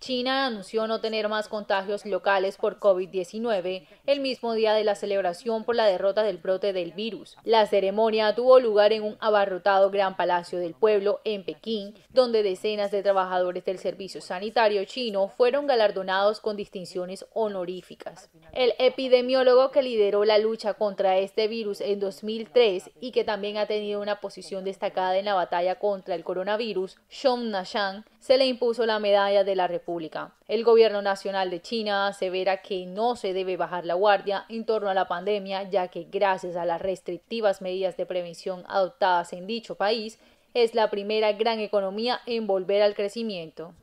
China anunció no tener más contagios locales por COVID-19 el mismo día de la celebración por la derrota del brote del virus. La ceremonia tuvo lugar en un abarrotado Gran Palacio del Pueblo en Pekín, donde decenas de trabajadores del servicio sanitario chino fueron galardonados con distinciones honoríficas. El epidemiólogo que lideró la lucha contra este virus en 2003 y que también ha tenido una posición destacada en la batalla contra el coronavirus, Shom Nashan, se le impuso la medalla de la República. El gobierno nacional de China asevera que no se debe bajar la guardia en torno a la pandemia, ya que gracias a las restrictivas medidas de prevención adoptadas en dicho país, es la primera gran economía en volver al crecimiento.